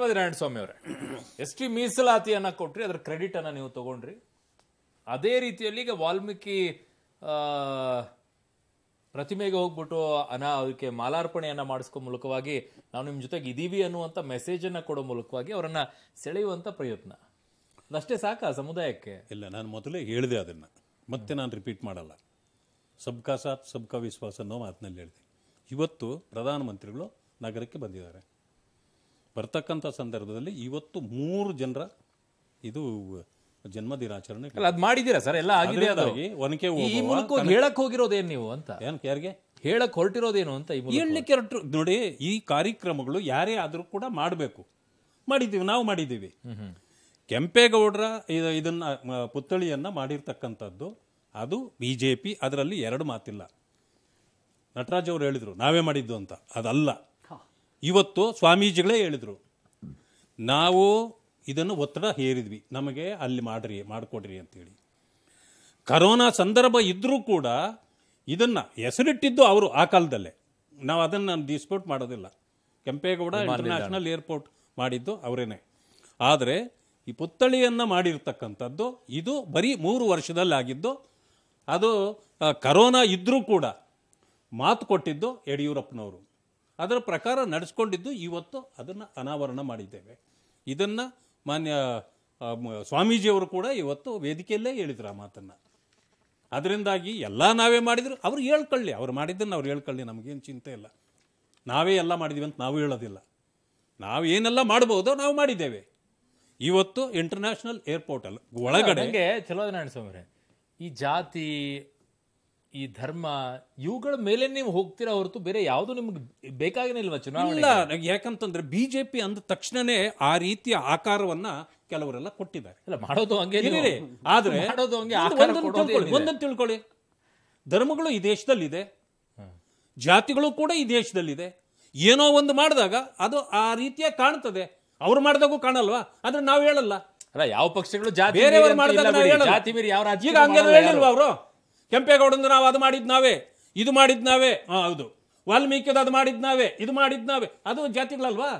ನಾರಾಯಣ ಸ್ವಾಮಿ ಅವರೇ S T ಮೀಸಲಾತಿಯನ್ನು ಕೊಟ್ರಿ ಅದರ ಕ್ರೆಡಿಟನ್ನು ನೀವು ತಗೊಂಡ್ರಿ ಅದೇ ರೀತಿಯಲ್ಲಿ ಈಗ ವಾಲ್ಮೀಕಿ ಪ್ರತಿಮೆಗೆ ಹೋಗ್ಬಿಟ್ಟು ಅನಾ ಅದಕ್ಕೆ ಮಾಲಾರ್ಪಣೆಯನ್ನು ಮಾಡಿಸ್ಕೋ ಮೂಲಕವಾಗಿ ನಾವು ನಿಮ್ಮ ಜೊತೆಗೆ ಇದ್ದೀವಿ ಅನ್ನುವಂಥ ಮೆಸೇಜನ್ನು ಕೊಡೋ ಮೂಲಕವಾಗಿ ಅವರನ್ನು ಸೆಳೆಯುವಂಥ ಪ್ರಯತ್ನ ಅದಷ್ಟೇ ಸಾಕ ಸಮುದಾಯಕ್ಕೆ ಇಲ್ಲ ನಾನು ಮೊದಲೇ ಹೇಳಿದೆ ಅದನ್ನು ಮತ್ತೆ ನಾನು ರಿಪೀಟ್ ಮಾಡಲ್ಲ ಸಬ್ ಕಾ ಸಾತ್ ಸಬ್ ಕಾ ವಿಶ್ವಾಸ ಅನ್ನೋ ಮಾತಿನಲ್ಲಿ ಹೇಳಿದೆ ಇವತ್ತು ಪ್ರಧಾನಮಂತ್ರಿಗಳು ನಗರಕ್ಕೆ ಬಂದಿದ್ದಾರೆ ಬರ್ತಕ್ಕಂಥ ಸಂದರ್ಭದಲ್ಲಿ ಇವತ್ತು ಮೂರು ಜನರ ಇದು ಜನ್ಮದಿನಾಚರಣೆ ಅದು ಮಾಡಿದ್ದೀರಾ ಸರ್ ಎಲ್ಲ ಆಗಿದೆ ಅದಾಗಿ ಒನಕೆ ಈ ಮೂಲಕ ಹೇಳಕ್ ಹೋಗಿರೋದೇನು ನೀವು ಅಂತ ಏನು ಯಾರಿಗೆ ಹೇಳಕ್ ಹೊರಟಿರೋದೇನು ಅಂತ ಹೇಳಲಿಕ್ಕೆ ನೋಡಿ ಈ ಕಾರ್ಯಕ್ರಮಗಳು ಯಾರೇ ಆದರೂ ಕೂಡ ಮಾಡಬೇಕು ಮಾಡಿದ್ದೀವಿ ನಾವು ಮಾಡಿದ್ದೀವಿ ಕೆಂಪೇಗೌಡರ ಇದನ್ನ ಪುತ್ಥಳಿಯನ್ನ ಮಾಡಿರ್ತಕ್ಕಂಥದ್ದು ಅದು ಬಿ ಜೆ ಪಿ ಅದರಲ್ಲಿ ಎರಡು ಮಾತಿಲ್ಲ ನಟರಾಜ್ ಅವರು ಹೇಳಿದರು ನಾವೇ ಮಾಡಿದ್ದು ಅಂತ ಅದಲ್ಲ ಇವತ್ತು ಸ್ವಾಮೀಜಿಗಳೇ ಹೇಳಿದರು ನಾವು ಇದನ್ನು ಒತ್ತಡ ಹೇರಿದ್ವಿ ನಮಗೆ ಅಲ್ಲಿ ಮಾಡ್ರಿ ಮಾಡಿಕೊಡ್ರಿ ಅಂತೇಳಿ ಕರೋನಾ ಸಂದರ್ಭ ಇದ್ದರೂ ಕೂಡ ಇದನ್ನು ಹೆಸರಿಟ್ಟಿದ್ದು ಅವರು ಆ ಕಾಲದಲ್ಲೇ ನಾವು ಅದನ್ನು ನಾನು ಡಿಸ್ಪ್ಯೂಟ್ ಮಾಡೋದಿಲ್ಲ ಕೆಂಪೇಗೌಡ ಇಂಟರ್ನ್ಯಾಷನಲ್ ಏರ್ಪೋರ್ಟ್ ಮಾಡಿದ್ದು ಅವರೇನೆ ಆದರೆ ಈ ಪುತ್ಥಳಿಯನ್ನು ಮಾಡಿರ್ತಕ್ಕಂಥದ್ದು ಇದು ಬರೀ ಮೂರು ವರ್ಷದಲ್ಲಿ ಆಗಿದ್ದು ಅದು ಕರೋನಾ ಇದ್ದರೂ ಕೂಡ ಮಾತು ಕೊಟ್ಟಿದ್ದು ಯಡಿಯೂರಪ್ಪನವರು ಅದರ ಪ್ರಕಾರ ನಡೆಸ್ಕೊಂಡಿದ್ದು ಇವತ್ತು ಅದನ್ನು ಅನಾವರಣ ಮಾಡಿದ್ದೇವೆ ಇದನ್ನು ಮಾನ್ಯ ಸ್ವಾಮೀಜಿಯವರು ಕೂಡ ಇವತ್ತು ವೇದಿಕೆಯಲ್ಲೇ ಹೇಳಿದ್ರು ಆ ಮಾತನ್ನು ಅದರಿಂದಾಗಿ ಎಲ್ಲ ನಾವೇ ಮಾಡಿದ್ರು ಅವ್ರು ಹೇಳ್ಕೊಳ್ಳಿ ಅವ್ರು ಮಾಡಿದ್ದನ್ನು ಅವ್ರು ಹೇಳ್ಕೊಳ್ಳಿ ನಮಗೇನು ಚಿಂತೆ ಇಲ್ಲ ನಾವೇ ಎಲ್ಲ ಮಾಡಿದ್ದೀವಿ ಅಂತ ನಾವು ಹೇಳೋದಿಲ್ಲ ನಾವು ಏನೆಲ್ಲ ಮಾಡ್ಬೋದು ನಾವು ಮಾಡಿದ್ದೇವೆ ಇವತ್ತು ಇಂಟರ್ನ್ಯಾಷನಲ್ ಏರ್ಪೋರ್ಟಲ್ಲಿ ಒಳಗಡೆ ಚಲೋ ಸ್ವಾಮಿ ಈ ಜಾತಿ ಈ ಧರ್ಮ ಇವುಗಳ ಮೇಲೆ ನೀವು ಹೋಗ್ತೀರಾ ಹೊರತು ಬೇರೆ ಯಾವುದು ನಿಮ್ಗೆ ಇಲ್ವಾ ಚುನಾವಣೆ ಇಲ್ಲ ಯಾಕಂತಂದ್ರೆ ಬಿಜೆಪಿ ಅಂದ ತಕ್ಷಣನೇ ಆ ರೀತಿಯ ಆಕಾರವನ್ನ ಕೆಲವರೆಲ್ಲ ಕೊಟ್ಟಿದ್ದಾರೆ ಇಲ್ಲ ಮಾಡೋದು ಹಂಗೆ ಆದ್ರೆ ಒಂದನ್ನು ತಿಳ್ಕೊಳ್ಳಿ ಧರ್ಮಗಳು ಈ ದೇಶದಲ್ಲಿದೆ ಜಾತಿಗಳು ಕೂಡ ಈ ದೇಶದಲ್ಲಿದೆ ಏನೋ ಒಂದು ಮಾಡಿದಾಗ ಅದು ಆ ರೀತಿಯ ಕಾಣ್ತದೆ ಅವ್ರು ಮಾಡಿದಾಗೂ ಕಾಣಲ್ವಾ ಆದ್ರೆ ನಾವು ಹೇಳಲ್ಲ ಅಲ್ಲ ಯಾವ ಪಕ್ಷಗಳು ಜಾತಿ ಬೇರೆಯವರು ಮಾಡಿದಾಗ ಜಾತಿ ಮೀರಿ ಯಾವ ಅವರು ಕೆಂಪೇಗೌಡಂದು ನಾವು ಅದು ಮಾಡಿದ್ ನಾವೇ ಇದು ಮಾಡಿದ್ ನಾವೇ ಹಾಂ ಹೌದು ವಾಲ್ಮೀಕಿದ ಅದು ಮಾಡಿದ್ ನಾವೇ ಇದು ಮಾಡಿದ್ ನಾವೇ ಅದು ಜಾತಿಗಳಲ್ವಾ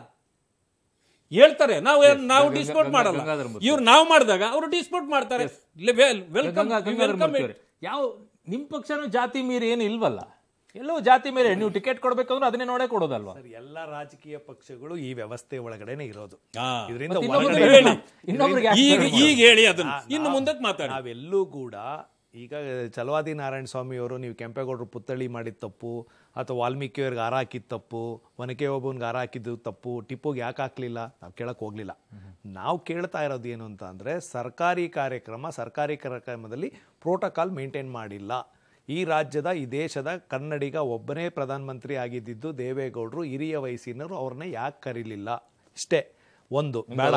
ಹೇಳ್ತಾರೆ ನಾವು ನಾವು ಡಿಸ್ಪೋರ್ಟ್ ಮಾಡಲ್ಲ ಇವ್ರು ನಾವು ಮಾಡಿದಾಗ ಅವರು ಡಿಸ್ಪೋರ್ಟ್ ಮಾಡ್ತಾರೆ ಯಾವ ನಿಮ್ಮ ಪಕ್ಷನೂ ಜಾತಿ ಮೀರಿ ಏನು ಇಲ್ವಲ್ಲ ಎಲ್ಲೋ ಜಾತಿ ಮೇಲೆ ನೀವು ಟಿಕೆಟ್ ಕೊಡಬೇಕಂದ್ರೆ ಅದನ್ನೇ ನೋಡೇ ಕೊಡೋದಲ್ವಾ ಎಲ್ಲ ರಾಜಕೀಯ ಪಕ್ಷಗಳು ಈ ವ್ಯವಸ್ಥೆ ಒಳಗಡೆನೆ ಇರೋದು ಇದರಿಂದ ಈಗ ಹೇಳಿ ಅದನ್ನ ಇನ್ನು ಮುಂದಕ್ಕೆ ಮಾತಾಡಿ ನಾವೆಲ್ಲೂ ಕೂಡ ಈಗ ಚಲವಾದಿ ನಾರಾಯಣ ಸ್ವಾಮಿಯವರು ನೀವು ಕೆಂಪೇಗೌಡರು ಪುತ್ಥಳಿ ಮಾಡಿದ ತಪ್ಪು ಅಥವಾ ವಾಲ್ಮೀಕಿಯವ್ರಿಗೆ ಹಾರಾಕಿ ಹಾಕಿದ ತಪ್ಪು ಒನಕೆ ಒಬ್ಬನಿಗೆ ಹಾರಾಕಿದ್ದು ಹಾಕಿದ್ದು ತಪ್ಪು ಟಿಪ್ಪುಗೆ ಯಾಕೆ ಹಾಕಲಿಲ್ಲ ನಾವು ಕೇಳಕ್ಕೆ ಹೋಗಲಿಲ್ಲ ನಾವು ಕೇಳ್ತಾ ಇರೋದು ಏನು ಅಂತ ಅಂದರೆ ಸರ್ಕಾರಿ ಕಾರ್ಯಕ್ರಮ ಸರ್ಕಾರಿ ಕಾರ್ಯಕ್ರಮದಲ್ಲಿ ಪ್ರೋಟೋಕಾಲ್ ಮೇಂಟೈನ್ ಮಾಡಿಲ್ಲ ಈ ರಾಜ್ಯದ ಈ ದೇಶದ ಕನ್ನಡಿಗ ಒಬ್ಬನೇ ಪ್ರಧಾನಮಂತ್ರಿ ಆಗಿದ್ದಿದ್ದು ದೇವೇಗೌಡರು ಹಿರಿಯ ವಯಸ್ಸಿನವರು ಅವ್ರನ್ನ ಯಾಕೆ ಕರೀಲಿಲ್ಲ ಇಷ್ಟೇ ಒಂದು ಬೇಡ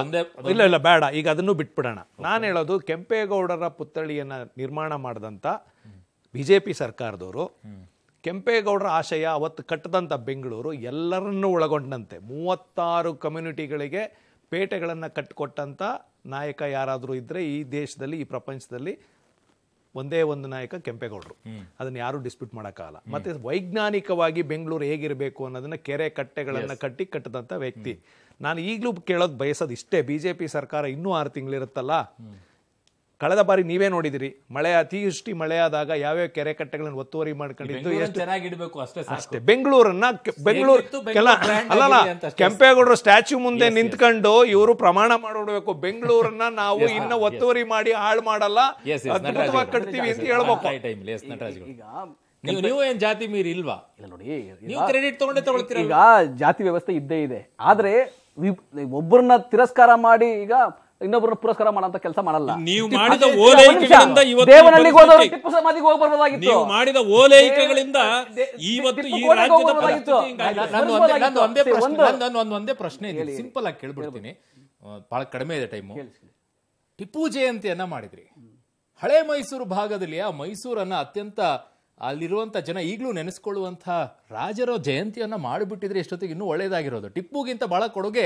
ಇಲ್ಲ ಇಲ್ಲ ಬೇಡ ಈಗ ಅದನ್ನು ಬಿಟ್ಬಿಡೋಣ ನಾನು ಹೇಳೋದು ಕೆಂಪೇಗೌಡರ ಪುತ್ಥಳಿಯನ್ನು ನಿರ್ಮಾಣ ಮಾಡಿದಂಥ ಬಿ ಜೆ ಪಿ ಸರ್ಕಾರದವರು ಕೆಂಪೇಗೌಡರ ಆಶಯ ಅವತ್ತು ಕಟ್ಟದಂಥ ಬೆಂಗಳೂರು ಎಲ್ಲರನ್ನೂ ಒಳಗೊಂಡಂತೆ ಮೂವತ್ತಾರು ಕಮ್ಯುನಿಟಿಗಳಿಗೆ ಪೇಟೆಗಳನ್ನು ಕಟ್ಟಿಕೊಟ್ಟಂಥ ನಾಯಕ ಯಾರಾದರೂ ಇದ್ದರೆ ಈ ದೇಶದಲ್ಲಿ ಈ ಪ್ರಪಂಚದಲ್ಲಿ ಒಂದೇ ಒಂದು ನಾಯಕ ಕೆಂಪೇಗೌಡರು ಅದನ್ನ ಯಾರು ಡಿಸ್ಪ್ಯೂಟ್ ಮಾಡೋಕ್ಕಾಗಲ್ಲ ಮತ್ತೆ ವೈಜ್ಞಾನಿಕವಾಗಿ ಬೆಂಗಳೂರು ಹೇಗಿರಬೇಕು ಅನ್ನೋದನ್ನ ಕೆರೆ ಕಟ್ಟೆಗಳನ್ನು ಕಟ್ಟಿ ಕಟ್ಟದಂತ ವ್ಯಕ್ತಿ ನಾನು ಈಗಲೂ ಕೇಳೋದು ಬಯಸೋದು ಇಷ್ಟೇ ಬಿ ಸರ್ಕಾರ ಇನ್ನೂ ಆರು ತಿಂಗಳಿರುತ್ತಲ್ಲ ಕಳೆದ ಬಾರಿ ನೀವೇ ನೋಡಿದಿರಿ ಮಳೆ ಅತಿವೃಷ್ಟಿ ಮಳೆ ಆದಾಗ ಯಾವ್ಯಾವ ಕೆರೆ ಕಟ್ಟೆಗಳನ್ನು ಒತ್ತುವರಿ ಮಾಡ್ಕೊಂಡಿದ್ದು ಎಷ್ಟು ಅಷ್ಟೇ ಅಷ್ಟೇ ಬೆಂಗಳೂರನ್ನ ಬೆಂಗಳೂರು ಕೆಲ ಅಲ್ಲಲ್ಲ ಕೆಂಪೇಗೌಡರ ಸ್ಟ್ಯಾಚ್ಯೂ ಮುಂದೆ ನಿಂತ್ಕೊಂಡು ಇವರು ಪ್ರಮಾಣ ಮಾಡಿಬಿಡ್ಬೇಕು ಬೆಂಗಳೂರನ್ನ ನಾವು ಇನ್ನ ಒತ್ತುವರಿ ಮಾಡಿ ಹಾಳು ಮಾಡಲ್ಲ ಕಟ್ತೀವಿ ಅಂತ ಹೇಳ್ಬೇಕು ಈಗ ನೀವು ಜಾತಿ ಮೀರಿ ಇಲ್ವಾ ಇಲ್ಲ ನೋಡಿ ನೀವು ಕ್ರೆಡಿಟ್ ಈಗ ಜಾತಿ ವ್ಯವಸ್ಥೆ ಇದ್ದೇ ಇದೆ ಆದ್ರೆ ಒಬ್ಬರನ್ನ ತಿರಸ್ಕಾರ ಮಾಡಿ ಈಗ ಇನ್ನೊಬ್ಬರನ್ನ ಪುರಸ್ಕಾರ ಮಾಡಂತ ಕೆಲಸ ಮಾಡಲ್ಲ ನೀವು ಮಾಡಿದ ಓಲೈಕೆಗಳಿಂದ ದೇವನಲ್ಲಿಗೆ ಟಿಪ್ಪು ಸಮಾಧಿಗೆ ಹೋಗಿ ಬರ್ಬೋದಾಗಿತ್ತು ನೀವು ಮಾಡಿದ ಓಲೈಕೆಗಳಿಂದ ಇವತ್ತು ಈ ರಾಜ್ಯದ ಒಂದೇ ಪ್ರಶ್ನೆ ಒಂದೇ ಪ್ರಶ್ನೆ ಇದೆ ಸಿಂಪಲ್ ಆಗಿ ಕೇಳ್ಬಿಡ್ತೀನಿ ಬಹಳ ಕಡಿಮೆ ಇದೆ ಟೈಮು ಟಿಪ್ಪು ಜಯಂತಿಯನ್ನ ಮಾಡಿದ್ರಿ ಹಳೆ ಮೈಸೂರು ಭಾಗದಲ್ಲಿ ಆ ಮೈಸೂರನ್ನ ಅತ್ಯಂತ ಅಲ್ಲಿರುವಂಥ ಜನ ಈಗಲೂ ನೆನೆಸ್ಕೊಳ್ಳುವಂಥ ರಾಜರ ಜಯಂತಿಯನ್ನು ಮಾಡಿಬಿಟ್ಟಿದ್ರೆ ಎಷ್ಟೊತ್ತಿಗೆ ಇನ್ನೂ ಒಳ್ಳೆಯದಾಗಿರೋದು ಟಿಪ್ಪುಗಿಂತ ಬಹಳ ಕೊಡುಗೆ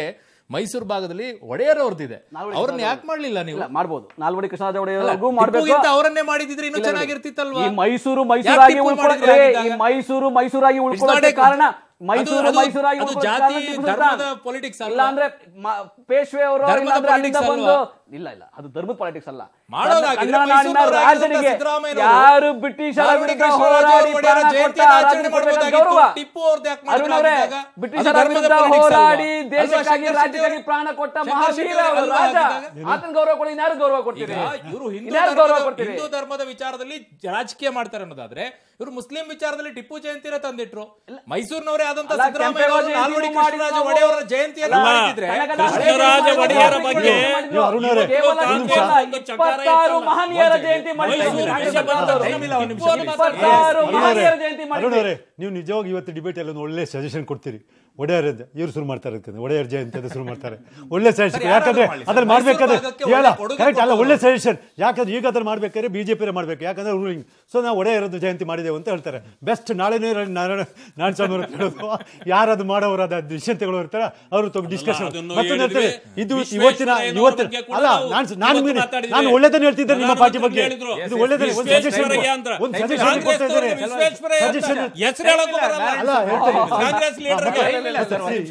ಮೈಸೂರು ಭಾಗದಲ್ಲಿ ಒಡೆಯರ್ ಅವ್ರದ್ದಿದೆ ಅವ್ರನ್ನ ಯಾಕೆ ಮಾಡಲಿಲ್ಲ ನೀವು ಮಾಡ್ಬೋದು ನಾಲ್ವಡಿ ಕೃಷ್ಣರಾಜ ಅವರನ್ನೇ ಮಾಡಿದ್ರೆ ಇನ್ನೂ ಚೆನ್ನಾಗಿರ್ತಿತ್ತಲ್ವ ಮೈಸೂರು ಮೈಸೂರಾಗಿ ಮೈಸೂರು ಮೈಸೂರಾಗಿ ಉಳ್ಕೊಳ್ಳೋದೇ ಕಾರಣ ಮೈಸೂರು ಮೈಸೂರಾಗಿ ಪೊಲಿಟಿಕ್ಸ್ ಅಲ್ಲ ಅಂದ್ರೆ ಪೇಶ್ವೆ ಅವರು ಇಲ್ಲ ಇಲ್ಲ ಅದು ಧರ್ಮದ ಪಾಲಿಟಿಕ್ಸ್ ಅಲ್ಲ ಯಾರು ಬ್ರಿಟಿಷರ ವಿರುದ್ಧ ಹೋರಾಡಿ ಬ್ರಿಟಿಷರ ದೇಶಕ್ಕಾಗಿ ರಾಜ್ಯಕ್ಕಾಗಿ ಪ್ರಾಣ ಕೊಟ್ಟ ಮಹಾವೀರ ರಾಜ ಆತನ ಗೌರವ ಕೊಡಿ ಇನ್ಯಾರು ಗೌರವ ಕೊಡ್ತೀರಿ ಇವರು ಹಿಂದೂ ಧರ್ಮದ ವಿಚಾರದಲ್ಲಿ ರಾಜಕೀಯ ಮಾಡ್ತಾರೆ ಅನ್ನೋದಾದ್ರೆ ಇವರು ಮುಸ್ಲಿಂ ವಿಚಾರದಲ್ಲಿ ಟಿಪ್ಪು ಜಯಂತಿನ ತಂದಿಟ್ರು ಮೈಸೂರಿನವರೇ ಆದಂತ ಸಿದ್ದರಾಮಯ್ಯ ಒಡೆಯವರ ಜಯಂತಿಯನ್ನು ಮಾಡಿದ್ರೆ ಕೇವಲ ಇಪ್ಪತ್ತಾರು ಮಹನೀಯರ ಜಯಂತಿ ಮಹನೀಯರ ಜಯಂತಿ ನೀವು ನಿಜವಾಗಿ ಇವತ್ತು ಡಿಬೇಟ್ ಎಲ್ಲ ಒಳ್ಳೆ ಸಜೆಷನ್ ಕೊಡ್ತೀರಿ ಒಡೆಯರ್ ಇವ್ರು ಶುರು ಮಾಡ್ತಾರೆ ಅದಕ್ಕೆ ಒಡೆಯರ್ ಜಯಂತಿ ಅಂತ ಶುರು ಮಾಡ್ತಾರೆ ಒಳ್ಳೆ ಸಜೆಷನ್ ಯಾಕಂದ್ರೆ ಅದ್ರಲ್ಲಿ ಮಾಡ್ಬೇಕಾದ್ರೆ ಹೇಳ ಕರೆಕ್ಟ್ ಅಲ್ಲ ಒಳ್ಳೆ ಸಜೆಷನ್ ಯಾಕಂದ್ರೆ ಈಗ ಅದ್ರಲ್ಲಿ ಮಾಡ್ಬೇಕಾದ್ರೆ ಬಿಜೆಪಿ ಜೆ ಮಾಡಬೇಕು ಯಾಕಂದ್ರೆ ರೂಲಿಂಗ್ ಸೊ ನಾವು ಒಡೆಯರದ್ದು ಜಯಂತಿ ಮಾಡಿದೆವು ಅಂತ ಹೇಳ್ತಾರೆ ಬೆಸ್ಟ್ ನಾಳೆನೇ ನಾರಾಯಣ ನಾರಾಯಣ ಸ್ವಾಮಿ ಕೇಳೋದು ಯಾರದು ಮಾಡೋರು ಅದು ಡಿಸಿಷನ್ ಇರ್ತಾರೆ ಅವರು ತುಂಬ ಡಿಸ್ಕಷನ್ ಇದು ಇವತ್ತಿನ ಇವತ್ತಿನ ಅಲ್ಲ ನಾನು ನಾನು ನಾನು ಹೇಳ್ತಿದ್ದೆ ನಿಮ್ಮ ಪಾರ್ಟಿ ಬಗ್ಗೆ ಇದು ಒಳ್ಳೆದನ್ನು ಒಂದು ಸಜೆಷನ್ ಒಂದು ಸಜೆಷನ್ ಕೊಡ್ತಾ ಇದ್ದಾರೆ ಅಲ್ಲ ಹೇಳ್ತಾರೆ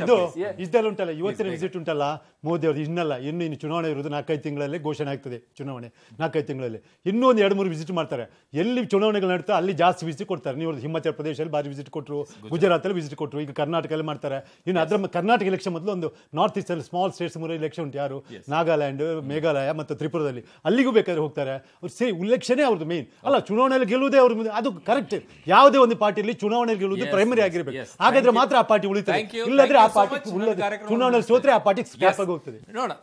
ಇದು ಇಷ್ಟೆಲ್ಲ ಉಂಟಲ್ಲ ಇವತ್ತಿನ ವಿಸಿಟ್ ಉಂಟಲ್ಲ ಮೋದಿ ಅವರು ಇನ್ನಲ್ಲ ಇನ್ನು ಇನ್ನು ಚುನಾವಣೆ ಇರುವುದು ನಾಲ್ಕೈದು ತಿಂಗಳಲ್ಲಿ ಘೋಷಣೆ ಆಗ್ತದೆ ಚುನಾವಣೆ ನಾಲ್ಕೈದು ತಿಂಗಳಲ್ಲಿ ಇನ್ನೊಂದು ಒಂದು ಎರಡು ಮೂರು ವಿಸಿಟ್ ಮಾಡ್ತಾರೆ ಎಲ್ಲಿ ಚುನಾವಣೆಗಳು ನಡೀತಾ ಅಲ್ಲಿ ಜಾಸ್ತಿ ವಿಸಿಟ್ ಕೊಡ್ತಾರೆ ನೀವು ಹಿಮಾಚಲ ಪ್ರದೇಶದಲ್ಲಿ ಭಾರಿ ವಿಸಿಟ್ ಕೊಟ್ಟರು ಗುಜರಾತಲ್ಲಿ ವಿಸಿಟ್ ಕೊಟ್ಟರು ಈಗ ಕರ್ನಾಟಕದಲ್ಲಿ ಮಾಡ್ತಾರೆ ಇನ್ನು ಅದ್ರ ಕರ್ನಾಟಕ ಎಲೆಕ್ಷನ್ ಮೊದಲು ಒಂದು ನಾರ್ತ್ ಈಸ್ಟಲ್ಲಿ ಸ್ಮಾಲ್ ಸ್ಟೇಟ್ಸ್ ಮೂರು ಎಲೆಕ್ಷನ್ ಉಂಟು ಯಾರು ನಾಗಾಲ್ಯಾಂಡ್ ಮೇಘಾಲಯ ಮತ್ತು ತ್ರಿಪುರದಲ್ಲಿ ಅಲ್ಲಿಗೂ ಬೇಕಾದ್ರೆ ಹೋಗ್ತಾರೆ ಅವ್ರು ಸೇ ಉಲೆಕ್ಷನೇ ಅವ್ರದ್ದು ಮೇನ್ ಅಲ್ಲ ಚುನಾವಣೆಯಲ್ಲಿ ಗೆಲ್ಲುವುದೇ ಅವ್ರ ಅದು ಕರೆಕ್ಟ್ ಯಾವುದೇ ಒಂದು ಪಾರ್ಟಿಯಲ್ಲಿ ಚುನಾವಣೆಯಲ್ಲಿ ಗೆಲ್ಲುವುದು ಪ್ರೈಮರಿ ಆಗಿರಬೇಕು ಹಾಗಾದ್ರೆ ಮಾತ್ರ ಆ ಪಾರ್ಟಿ ಉಳಿತಾರೆ ಇಲ್ಲದ್ರೆ ಆ ಪಾರ್ಟಿ ಚುನಾವಣೆ ಸೋತ್ರೆ ಆ ಪಾರ್ಟಿ ಆಗಿ ಹೋಗ್ತದೆ ನೋಡ